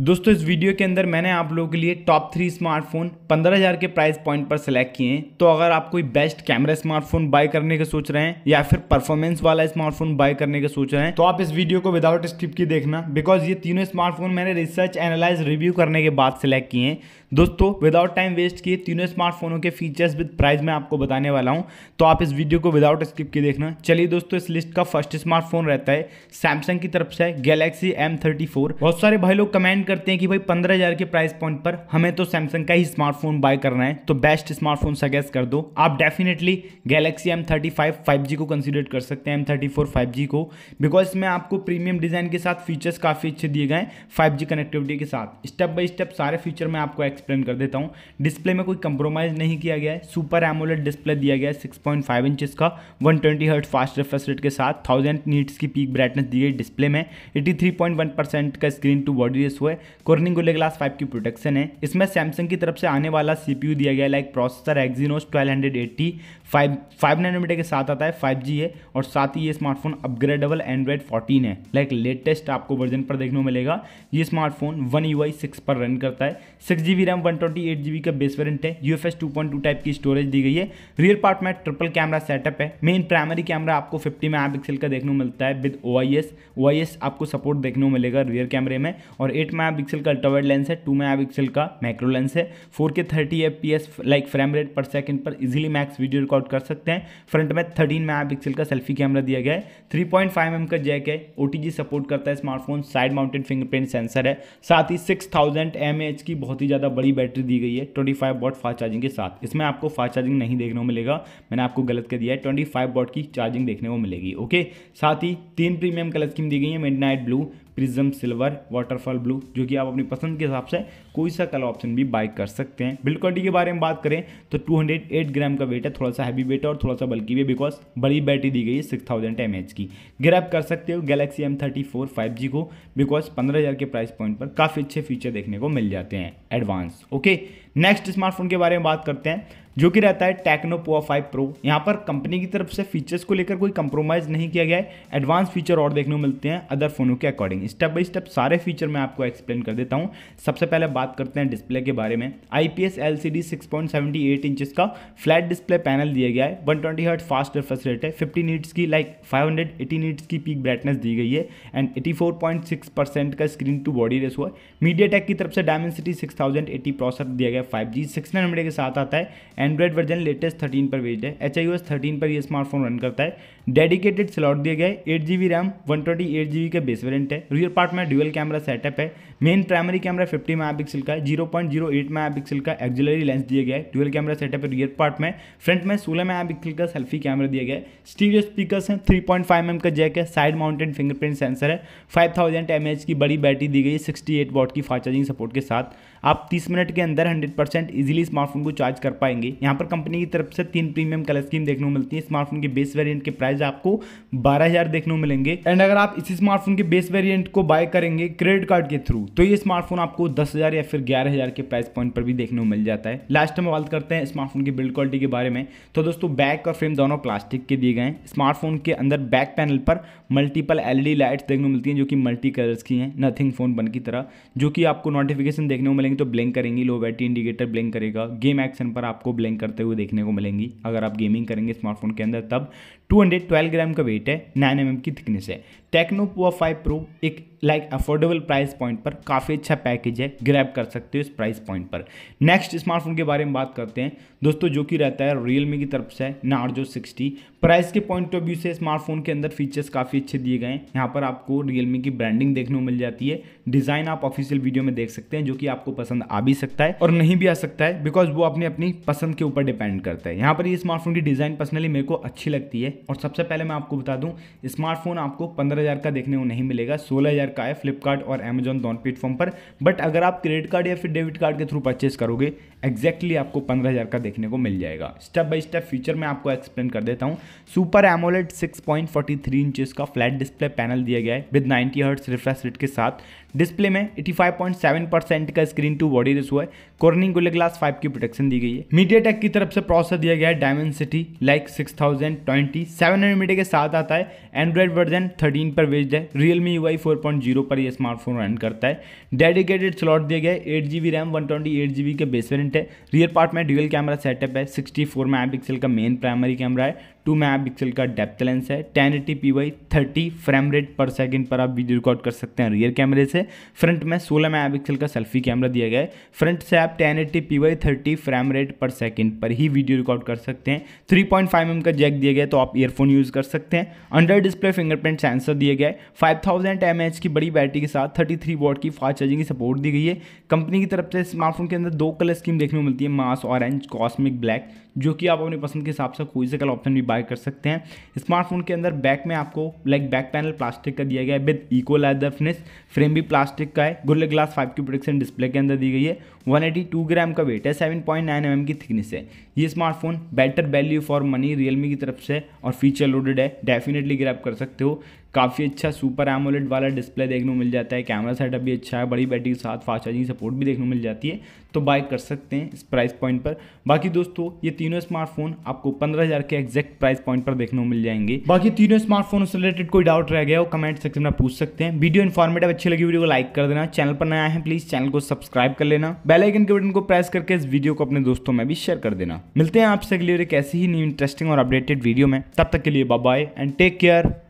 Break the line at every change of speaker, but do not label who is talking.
दोस्तों इस वीडियो के अंदर मैंने आप लोगों के लिए टॉप थ्री स्मार्टफोन 15000 के प्राइस पॉइंट पर सेलेक्ट किए हैं तो अगर आप कोई बेस्ट कैमरा स्मार्टफोन बाय करने का सोच रहे हैं या फिर परफॉर्मेंस वाला स्मार्टफोन बाय करने का सोच रहे हैं तो आप इस वीडियो को विदाउट स्किप की देखना बिकॉज ये तीनों स्मार्टफोन मैंने रिसर्च एनालाइज रिव्यू करने के बाद सेलेक्ट किए हैं दोस्तों विदाउट टाइम वेस्ट किए तीनों स्मार्टफोनों के फीचर्स विद प्राइस मैं आपको बताने वाला हूँ तो आप इस वीडियो को विदाउट स्किप के देखना चलिए दोस्तों इस लिस्ट का फर्स्ट स्मार्टफोन रहता है सैमसंग की तरफ से गैलेक्सी एम बहुत सारे भाई लोग कमेंट डिसाइड करते हैं कि भाई पंद्रह हज़ार के प्राइस पॉइंट पर हमें तो सैमसंग का ही स्मार्टफोन बाय करना है तो बेस्ट स्मार्टफोन सजेस्ट कर दो आप definitely Galaxy M thirty five five G को कंसिडर कर सकते हैं M thirty four five G को बिकॉज इसमें आपको प्रीमियम डिज़ाइन के साथ फीचर्स काफ़ी अच्छे दिए गए फाइव जी कनेक्टिविटी के साथ स्टेप बाई स्टेप सारे फीचर मैं आपको एक्सप्लेन कर देता हूँ डिस्प्ले में कोई कंप्रोमाइज़ नहीं किया गया है सुपर एमोलेट डिस्प्ले दिया गया है सिक्स पॉइंट फाइव इंचज़ का one twenty hertz fast refresh rate के साथ थाउजेंड नीट्स की पीक ब्राइटनेस दी गई डिस्प्ले में eighty three point one percent का स्क्रीन टू बॉडी रेस हुआ है कॉर्निंग गोले ग्लास फाइव की प्रोटेक्शन है इसमें सैमसंग की तरफ से आने वाला सीपीयू दिया गया like processor Exynos twelve hundred eighty five five के साथ आता है फाइव जी है और साथ ही ये स्मार्टफोन अपग्रेडेबल एंड्रॉयड फोर्टीन है लाइक लेटेस्ट आपको वर्जन पर देखने को मिलेगा ये smartphone one U I six पर रन करता है six G B RAM one twenty eight G B का बेस वेरेंट है U F S two point two type की स्टोरेज दी गई है रियर पार्ट में ट्रिपल कैमरा सेटअप है मेन प्राइमरी कैमरा आपको फिफ्टी मेगा पिक्सल का देखने को मिलता है with O I S O I S आपको सपोर्ट देखने को मिलेगा रियर कैमरे में और एट मेगा मेगापिक्सल का अल्ट्रावाइड लेंस है टू मेगापिक्सल का मैक्रो लेंस है four K thirty F P S like frame rate per second पर इजीली मैक्स वीडियो रिकॉर्ड कर सकते हैं फ्रंट में थर्टीन मेगापिक्सल का सेल्फी कैमरा दिया गया है थ्री पॉइंट फाइव एम का जैक है ओ सपोर्ट करता है smartphone side mounted fingerprint sensor है साथ ही सिक्स थाउजेंड एम एच की बहुत ही ज़्यादा बड़ी बैटरी दी गई है twenty five watt fast charging के साथ इसमें आपको फास्ट चार्जिंग नहीं देखने को मिलेगा मैंने आपको गलत कर दिया है ट्वेंटी फाइव बॉट की चार्जिंग देखने को मिलेगी ओके साथ ही तीन प्रीमियम कलर स्कीम दी गई है mid blue prism silver waterfall blue जो कि आप अपनी पसंद के हिसाब से कोई सा कलर ऑप्शन भी बाय कर सकते हैं बिल्ड क्वालिटी के बारे में बात करें तो 208 ग्राम का वेट है थोड़ा सा हैवी वेट है और थोड़ा सा बल्कि भी बिकॉज बड़ी बैटरी दी गई है सिक्स थाउजेंड एम एच की ग्रैप कर सकते हो Galaxy M thirty four five G को बिकॉज पंद्रह हज़ार के प्राइस पॉइंट पर काफ़ी अच्छे फीचर देखने को मिल जाते हैं एडवांस ओके नेक्स्ट स्मार्टफोन के बारे में बात करते हैं जो कि रहता है टेक्नो पोआ फाइव प्रो यहाँ पर कंपनी की तरफ से फीचर्स को लेकर कोई कंप्रोमाइज़ नहीं किया गया है एडवांस फीचर और देखने को मिलते हैं अदर फ़ोनों के अकॉर्डिंग स्टेप बाई स्टेप सारे फीचर मैं आपको एक्सप्लेन कर देता हूँ सबसे पहले बात करते हैं डिस्प्ले के बारे में I P S L C D six point seventy eight inches का फ्लैट डिस्प्ले पैनल दिया गया है one twenty hertz fast refresh rate है फिफ्टी नीट्स की like five hundred eighty nits की पीक ब्राइटनेस दी गई है and eighty four point six percent का स्क्रीन टू बॉडी रेस हुआ मीडिया टेक की तरफ से Dimensity six thousand eighty processor दिया गया फाइव जी सिक्स हंड्रेड के साथ आता है एंड्रॉयड वर्जन लेटेस्ट थर्टीन पर भेज है H I O S thirteen पर यह स्मार्टफोन रन करता है डेडिकेटेड स्लॉट दिए गए eight G B RAM one twenty eight G B का बेस वेरियंट है रियर पार्ट में ड्यूअल कैमरा सेटअप है main primary camera fifty mega pixel का zero point zero eight mega pixel का एक्जिलरी लेंस दिया गया है ड्यूअल कैमरा सेटअप है रियर पार्ट में फ्रंट में सोलह मेगा पिक्सल का सेल्फी कैमरा दिया गया है स्टीरियो स्पीकर्स हैं थ्री पॉइंट फाइव एम का जैक है साइड माउंटेड फिंगरप्रिंट सेंसर है फाइव थाउजेंड एम एच की बड़ी बैटरी दी गई है सिक्सटी एट वॉट की फास्ट चार्जिंग सपोर्ट के साथ आप तीस मिनट के अंदर हंड्रेड परसेंट इजिली स्मार्टफोन को चार्ज कर पाएंगे यहाँ पर कंपनी की तरफ से तीन प्रीमियम कलर स्कीम देखने को मिलती है स्मार्टफोन के बेस वेरियंट के प्राइस आपको बारह हजार देखने को मिलेंगे एंड अगर आप इसी स्मार्टफोन के बेस वेरियंट को बाय करेंगे क्रेडिट कार्ड के थ्रू तो ये स्मार्टफोन आपको दस या फिर ग्यारह के प्राइस पॉइंट पर भी देखने को मिल जाता है लास्ट में बात करते हैं स्मार्टफोन की बिल्ड क्वालिटी के बारे में तो दोस्तों बैक और फ्रेम दोनों प्लास्टिक के दिए गए हैं स्मार्टफोन के अंदर बैक पैनल पर मल्टीपल एलईडी लाइट्स देखने को मिलती हैं जो कि मल्टी कलर्स की हैं नथिंग फोन बन की तरह जो कि आपको नोटिफिकेशन देखने को मिलेंगे तो ब्लिंक करेंगी लो बैटरी इंडिकेटर ब्लिंक करेगा गेम एक्शन पर आपको ब्लैंक करते हुए देखने को मिलेंगी अगर आप गेमिंग करेंगे स्मार्टफोन के अंदर तब 212 ग्राम का वेट है 9 एम mm की थिकनेस है टेक्नो पुआ फाइव प्रो एक लाइक अफोर्डेबल प्राइस पॉइंट पर काफ़ी अच्छा पैकेज है ग्रैब कर सकते हो इस प्राइस पॉइंट पर नेक्स्ट स्मार्टफोन के बारे में बात करते हैं दोस्तों जो कि रहता है रियल की तरफ से नार्जो सिक्सटी प्राइस के पॉइंट ऑफ व्यू से स्मार्टफोन के अंदर फीचर्स काफ़ी अच्छे दिए गए हैं यहाँ पर आपको रियलमी की ब्रांडिंग देखने को मिल जाती है डिज़ाइन आप ऑफिशियल वीडियो में देख सकते हैं जो कि आपको पसंद आ भी सकता है और नहीं भी आ सकता है बिकॉज वो अपनी अपनी पसंद के ऊपर डिपेंड करता है यहाँ पर ये स्मार्टफोन की डिज़ाइन पर्सनली मेरे को अच्छी लगती है और सबसे पहले मैं आपको बता दूँ स्मार्टफोन आपको पंद्रह हज़ार का देखने को नहीं मिलेगा सोलह हज़ार का है फ्लिपकार्ट और अमेजॉन दोनों प्लेटफॉर्म पर बट अगर आप क्रेडिट कार्ड या फिर डेबिट कार्ड के थ्रू परचेज करोगे एग्जैक्टली आपको पंद्रह हज़ार का देखने को मिल जाएगा स्टेप बाय स्टेप फीचर में आपको एक्सप्लेन कर देता हूँ सुपर एमोलेट 6.43 इंचेस का फ्लैट डिस्प्ले पैनल दिया गया है विद 90 हर्ट्स रिफ्रेश रेट के साथ डिस्प्ले में 85.7 परसेंट का स्क्रीन टू बॉडी रेस हुआ है कॉर्निंग गोले ग्लास फाइव की प्रोटेक्शन दी गई है मीडिया टेक की तरफ से प्रोसेसर दिया गया है Dimensity like six thousand twenty seven hundred media के साथ आता है एंड्रॉइड वर्जन थर्टीन पर बेस्ड है Realme U I four point zero पर यह स्मार्टफोन रन करता है डेडिकेटेड स्लॉट दिया गया है eight G B RAM one twenty eight G B के बेस है रियर पार्ट में ड्यूअल कैमरा सेटअप है 64 फोर का मेन प्राइमरी कैमरा है टू मेगा पिक्सल का डेप्थ लेंस है ten eighty P Y thirty frame rate पर second पर आप वीडियो रिकॉर्ड कर सकते हैं रियर कैमरे से फ्रंट में सोलह मेगा पिक्सल का सेल्फी कैमरा दिया गया है फ्रंट से आप ten eighty P Y thirty frame rate पर सेकेंड पर ही वीडियो रिकॉर्ड कर सकते हैं थ्री पॉइंट फाइव एम का जैक दिया गया तो आप ईयरफोन यूज़ कर सकते हैं अंडर डिस्प्ले फिंगरप्रिंट सेंसर दिया गया है फाइव थाउजेंड एम एच की बड़ी बैटरी के साथ थर्टी थ्री वोट की फास्ट चार्जिंग की सपोर्ट दी गई है कंपनी की तरफ से स्मार्टफोन के अंदर दो कलर स्कीम देखने को मिलती है मास ऑरेंज कॉस्मिक ब्लैक जो कि आप अपनी पसंद के हिसाब से कोई से कल ऑप्शन भी बाय कर सकते हैं स्मार्टफोन के अंदर बैक में आपको लाइक बैक पैनल प्लास्टिक का दिया गया है विद इको लेदर फ्रेम भी प्लास्टिक का है गोरिल्ला ग्लास फाइव की प्रोडक्शन डिस्प्ले के अंदर दी गई है 182 ग्राम का वेट है 7.9 एम की थिकनेस है ये smartphone better value for money Realme की तरफ से और फीचर लोडेड है डेफिनेटली ग्रैप कर सकते हो काफ़ी अच्छा सुपर एमोलेड वाला डिस्प्ले देखने को मिल जाता है कैमरा सेटअप भी अच्छा है बड़ी बैटरी के साथ फास्ट चार्जिंग सपोर्ट भी देखने को मिल जाती है तो बाय कर सकते हैं इस प्राइस पॉइंट पर बाकी दोस्तों ये तीनों स्मार्टफोन आपको पंद्रह हज़ार के एग्जैक्ट प्राइस पॉइंट पर देखने को मिल जाएंगे बाकी तीनों स्मार्टफोन से रिलेटेड कोई डाउट रह गया हो कमेंट सेक्शन में पूछ सकते हैं वीडियो इन्फॉर्मेटिव अच्छी लगी वीडियो को लाइक कर देना चैनल पर नया है प्लीज़ चैनल को सब्सक्राइब कर लेना बेलाइकन के बटन को प्रेस करके इस वीडियो को अपने दोस्तों में भी शेयर कर देना मिलते हैं आपसे अगली और एक ऐसी ही न्यू इंटरेस्टिंग और अपडेटेड वीडियो में तब तक के लिए bye bye and take care